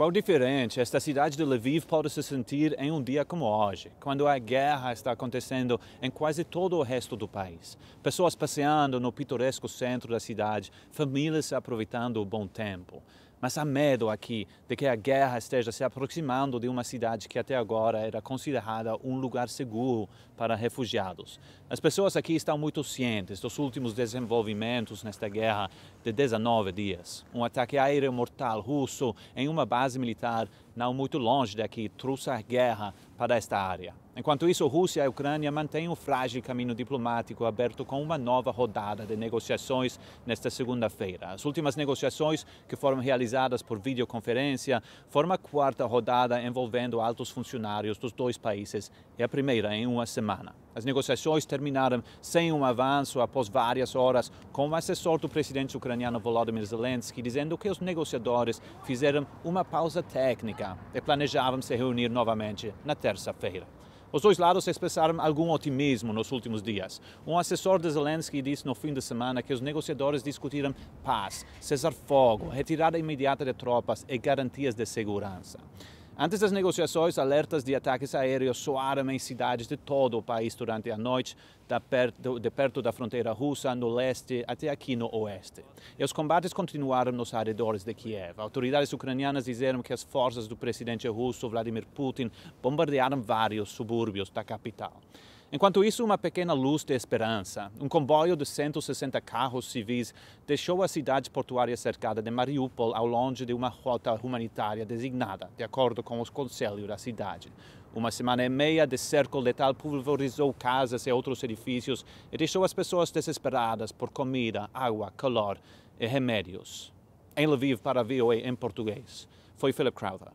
Qual diferente esta cidade de Lviv pode se sentir em um dia como hoje, quando a guerra está acontecendo em quase todo o resto do país. Pessoas passeando no pitoresco centro da cidade, famílias aproveitando o bom tempo. Mas há medo aqui de que a guerra esteja se aproximando de uma cidade que até agora era considerada um lugar seguro para refugiados. As pessoas aqui estão muito cientes dos últimos desenvolvimentos nesta guerra de 19 dias. Um ataque aéreo mortal russo em uma base militar não muito longe daqui, trouxe a guerra para esta área. Enquanto isso, Rússia e Ucrânia mantêm o frágil caminho diplomático aberto com uma nova rodada de negociações nesta segunda-feira. As últimas negociações, que foram realizadas por videoconferência, foram a quarta rodada envolvendo altos funcionários dos dois países e a primeira em uma semana. As negociações terminaram sem um avanço após várias horas, com o assessor do presidente ucraniano Volodymyr Zelensky dizendo que os negociadores fizeram uma pausa técnica e planejavam se reunir novamente na terça-feira. Os dois lados expressaram algum otimismo nos últimos dias. Um assessor de Zelensky disse no fim de semana que os negociadores discutiram paz, cessar fogo, retirada imediata de tropas e garantias de segurança. Antes das negociações, alertas de ataques aéreos soaram em cidades de todo o país durante a noite, de perto da fronteira russa, no leste até aqui no oeste. E os combates continuaram nos arredores de Kiev. Autoridades ucranianas disseram que as forças do presidente russo, Vladimir Putin, bombardearam vários subúrbios da capital. Enquanto isso, uma pequena luz de esperança. Um comboio de 160 carros civis deixou a cidade portuária cercada de Mariupol ao longe de uma rota humanitária designada, de acordo com os conselhos da cidade. Uma semana e meia de cerco letal pulverizou casas e outros edifícios e deixou as pessoas desesperadas por comida, água, calor e remédios. Em Lviv para a VOA em português, foi Philip Crowther.